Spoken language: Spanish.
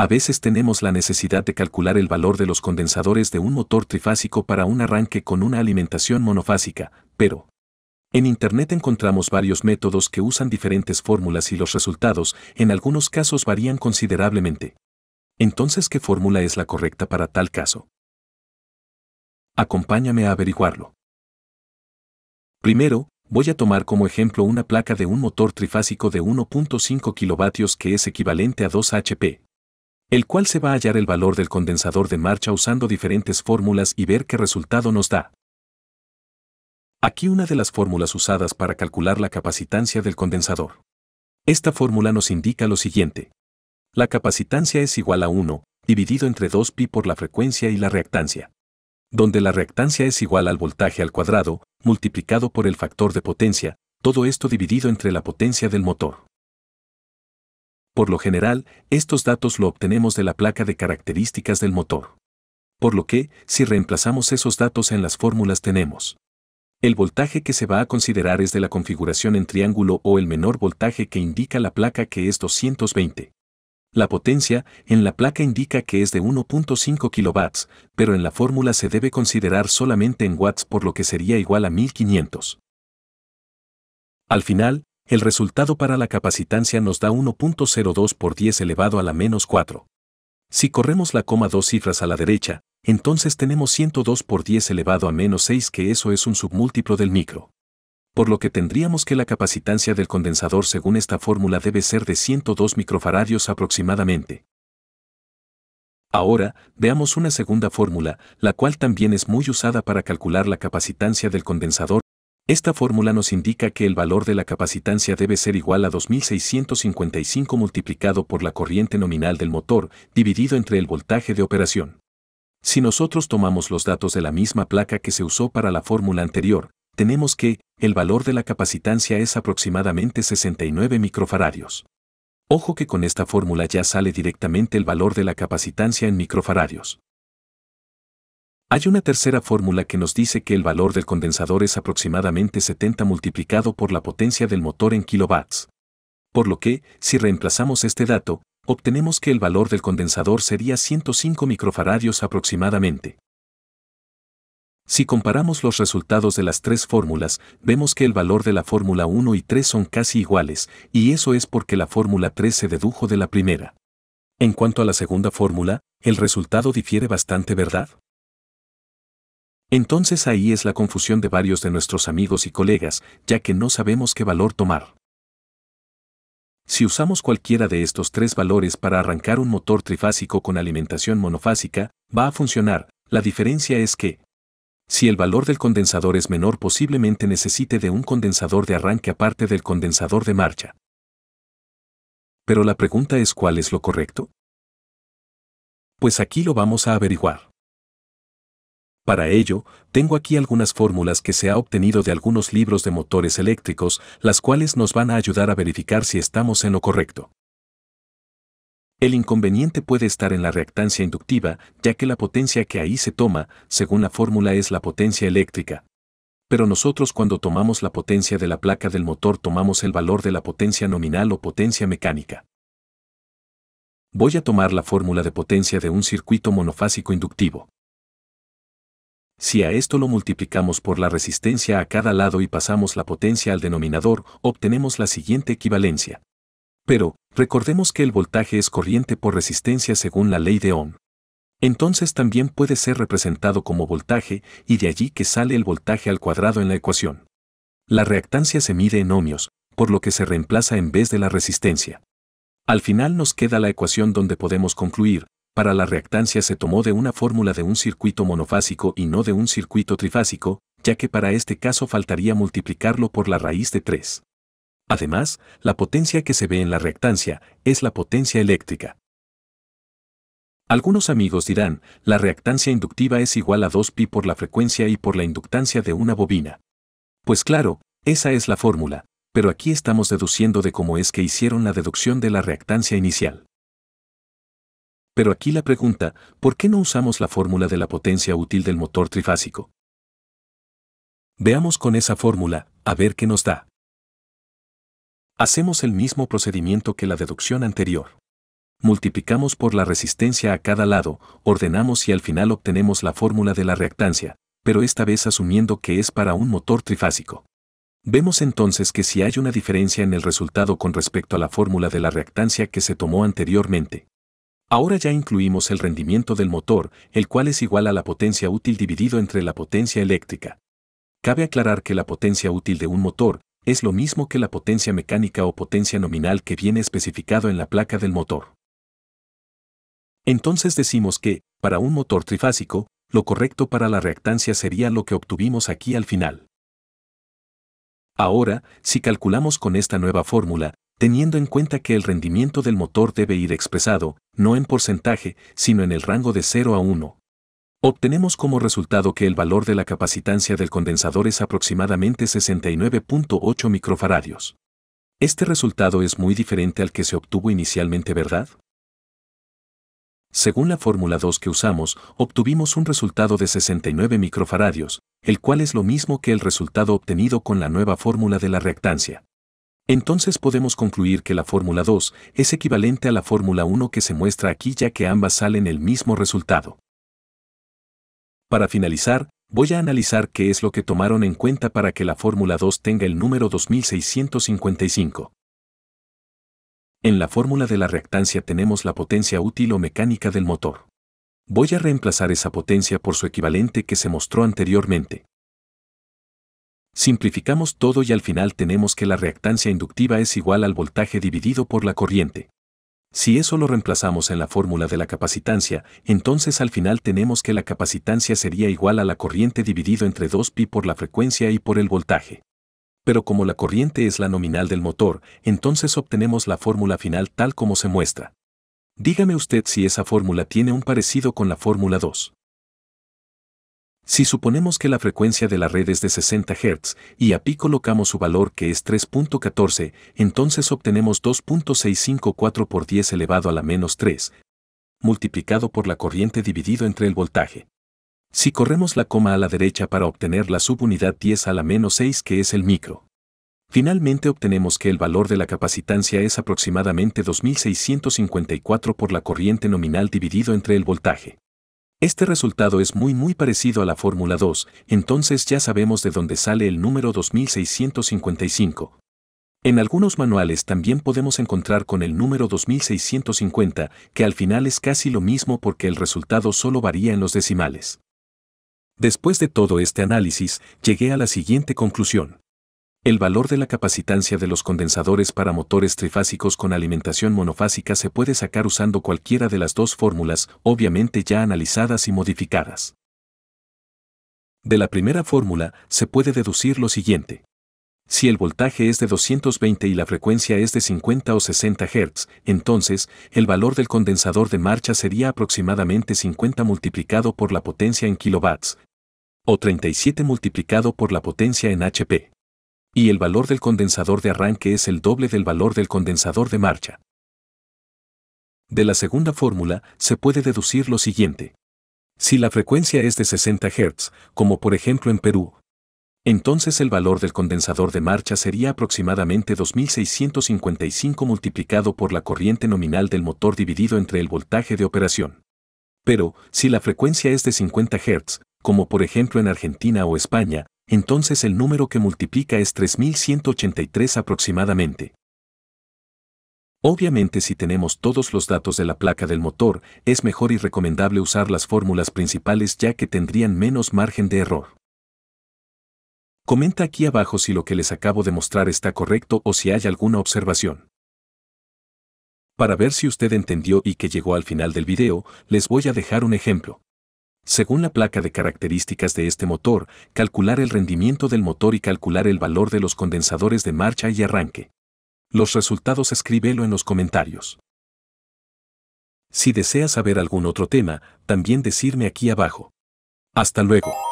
A veces tenemos la necesidad de calcular el valor de los condensadores de un motor trifásico para un arranque con una alimentación monofásica, pero en Internet encontramos varios métodos que usan diferentes fórmulas y los resultados, en algunos casos, varían considerablemente. Entonces, ¿qué fórmula es la correcta para tal caso? Acompáñame a averiguarlo. Primero, voy a tomar como ejemplo una placa de un motor trifásico de 1.5 kilovatios que es equivalente a 2 HP, el cual se va a hallar el valor del condensador de marcha usando diferentes fórmulas y ver qué resultado nos da. Aquí una de las fórmulas usadas para calcular la capacitancia del condensador. Esta fórmula nos indica lo siguiente. La capacitancia es igual a 1, dividido entre 2pi por la frecuencia y la reactancia. Donde la reactancia es igual al voltaje al cuadrado, multiplicado por el factor de potencia, todo esto dividido entre la potencia del motor. Por lo general, estos datos lo obtenemos de la placa de características del motor. Por lo que, si reemplazamos esos datos en las fórmulas tenemos el voltaje que se va a considerar es de la configuración en triángulo o el menor voltaje que indica la placa que es 220. La potencia en la placa indica que es de 1.5 kW, pero en la fórmula se debe considerar solamente en watts por lo que sería igual a 1500. Al final, el resultado para la capacitancia nos da 1.02 por 10 elevado a la menos 4. Si corremos la coma dos cifras a la derecha, entonces tenemos 102 por 10 elevado a menos 6 que eso es un submúltiplo del micro. Por lo que tendríamos que la capacitancia del condensador según esta fórmula debe ser de 102 microfaradios aproximadamente. Ahora, veamos una segunda fórmula, la cual también es muy usada para calcular la capacitancia del condensador esta fórmula nos indica que el valor de la capacitancia debe ser igual a 2655 multiplicado por la corriente nominal del motor, dividido entre el voltaje de operación. Si nosotros tomamos los datos de la misma placa que se usó para la fórmula anterior, tenemos que el valor de la capacitancia es aproximadamente 69 microfaradios. Ojo que con esta fórmula ya sale directamente el valor de la capacitancia en microfaradios. Hay una tercera fórmula que nos dice que el valor del condensador es aproximadamente 70 multiplicado por la potencia del motor en kilovatts. Por lo que, si reemplazamos este dato, obtenemos que el valor del condensador sería 105 microfaradios aproximadamente. Si comparamos los resultados de las tres fórmulas, vemos que el valor de la fórmula 1 y 3 son casi iguales, y eso es porque la fórmula 3 se dedujo de la primera. En cuanto a la segunda fórmula, el resultado difiere bastante, ¿verdad? Entonces ahí es la confusión de varios de nuestros amigos y colegas, ya que no sabemos qué valor tomar. Si usamos cualquiera de estos tres valores para arrancar un motor trifásico con alimentación monofásica, va a funcionar, la diferencia es que, si el valor del condensador es menor posiblemente necesite de un condensador de arranque aparte del condensador de marcha. Pero la pregunta es cuál es lo correcto. Pues aquí lo vamos a averiguar. Para ello, tengo aquí algunas fórmulas que se ha obtenido de algunos libros de motores eléctricos, las cuales nos van a ayudar a verificar si estamos en lo correcto. El inconveniente puede estar en la reactancia inductiva, ya que la potencia que ahí se toma, según la fórmula, es la potencia eléctrica. Pero nosotros cuando tomamos la potencia de la placa del motor tomamos el valor de la potencia nominal o potencia mecánica. Voy a tomar la fórmula de potencia de un circuito monofásico inductivo. Si a esto lo multiplicamos por la resistencia a cada lado y pasamos la potencia al denominador, obtenemos la siguiente equivalencia. Pero, recordemos que el voltaje es corriente por resistencia según la ley de Ohm. Entonces también puede ser representado como voltaje y de allí que sale el voltaje al cuadrado en la ecuación. La reactancia se mide en ohmios, por lo que se reemplaza en vez de la resistencia. Al final nos queda la ecuación donde podemos concluir para la reactancia se tomó de una fórmula de un circuito monofásico y no de un circuito trifásico, ya que para este caso faltaría multiplicarlo por la raíz de 3. Además, la potencia que se ve en la reactancia es la potencia eléctrica. Algunos amigos dirán, la reactancia inductiva es igual a 2pi por la frecuencia y por la inductancia de una bobina. Pues claro, esa es la fórmula, pero aquí estamos deduciendo de cómo es que hicieron la deducción de la reactancia inicial. Pero aquí la pregunta, ¿por qué no usamos la fórmula de la potencia útil del motor trifásico? Veamos con esa fórmula, a ver qué nos da. Hacemos el mismo procedimiento que la deducción anterior. Multiplicamos por la resistencia a cada lado, ordenamos y al final obtenemos la fórmula de la reactancia, pero esta vez asumiendo que es para un motor trifásico. Vemos entonces que si hay una diferencia en el resultado con respecto a la fórmula de la reactancia que se tomó anteriormente. Ahora ya incluimos el rendimiento del motor, el cual es igual a la potencia útil dividido entre la potencia eléctrica. Cabe aclarar que la potencia útil de un motor es lo mismo que la potencia mecánica o potencia nominal que viene especificado en la placa del motor. Entonces decimos que, para un motor trifásico, lo correcto para la reactancia sería lo que obtuvimos aquí al final. Ahora, si calculamos con esta nueva fórmula, teniendo en cuenta que el rendimiento del motor debe ir expresado, no en porcentaje, sino en el rango de 0 a 1. Obtenemos como resultado que el valor de la capacitancia del condensador es aproximadamente 69.8 microfaradios. Este resultado es muy diferente al que se obtuvo inicialmente, ¿verdad? Según la fórmula 2 que usamos, obtuvimos un resultado de 69 microfaradios, el cual es lo mismo que el resultado obtenido con la nueva fórmula de la reactancia. Entonces podemos concluir que la fórmula 2 es equivalente a la fórmula 1 que se muestra aquí ya que ambas salen el mismo resultado. Para finalizar, voy a analizar qué es lo que tomaron en cuenta para que la fórmula 2 tenga el número 2655. En la fórmula de la reactancia tenemos la potencia útil o mecánica del motor. Voy a reemplazar esa potencia por su equivalente que se mostró anteriormente. Simplificamos todo y al final tenemos que la reactancia inductiva es igual al voltaje dividido por la corriente. Si eso lo reemplazamos en la fórmula de la capacitancia, entonces al final tenemos que la capacitancia sería igual a la corriente dividido entre 2pi por la frecuencia y por el voltaje. Pero como la corriente es la nominal del motor, entonces obtenemos la fórmula final tal como se muestra. Dígame usted si esa fórmula tiene un parecido con la fórmula 2. Si suponemos que la frecuencia de la red es de 60 Hz y a pi colocamos su valor que es 3.14, entonces obtenemos 2.654 por 10 elevado a la menos 3, multiplicado por la corriente dividido entre el voltaje. Si corremos la coma a la derecha para obtener la subunidad 10 a la menos 6 que es el micro. Finalmente obtenemos que el valor de la capacitancia es aproximadamente 2654 por la corriente nominal dividido entre el voltaje. Este resultado es muy muy parecido a la fórmula 2, entonces ya sabemos de dónde sale el número 2655. En algunos manuales también podemos encontrar con el número 2650, que al final es casi lo mismo porque el resultado solo varía en los decimales. Después de todo este análisis, llegué a la siguiente conclusión. El valor de la capacitancia de los condensadores para motores trifásicos con alimentación monofásica se puede sacar usando cualquiera de las dos fórmulas, obviamente ya analizadas y modificadas. De la primera fórmula, se puede deducir lo siguiente. Si el voltaje es de 220 y la frecuencia es de 50 o 60 Hz, entonces, el valor del condensador de marcha sería aproximadamente 50 multiplicado por la potencia en kilowatts, o 37 multiplicado por la potencia en HP. Y el valor del condensador de arranque es el doble del valor del condensador de marcha. De la segunda fórmula se puede deducir lo siguiente. Si la frecuencia es de 60 Hz, como por ejemplo en Perú, entonces el valor del condensador de marcha sería aproximadamente 2655 multiplicado por la corriente nominal del motor dividido entre el voltaje de operación. Pero, si la frecuencia es de 50 Hz, como por ejemplo en Argentina o España, entonces el número que multiplica es 3183 aproximadamente. Obviamente si tenemos todos los datos de la placa del motor, es mejor y recomendable usar las fórmulas principales ya que tendrían menos margen de error. Comenta aquí abajo si lo que les acabo de mostrar está correcto o si hay alguna observación. Para ver si usted entendió y que llegó al final del video, les voy a dejar un ejemplo. Según la placa de características de este motor, calcular el rendimiento del motor y calcular el valor de los condensadores de marcha y arranque. Los resultados escríbelo en los comentarios. Si deseas saber algún otro tema, también decirme aquí abajo. Hasta luego.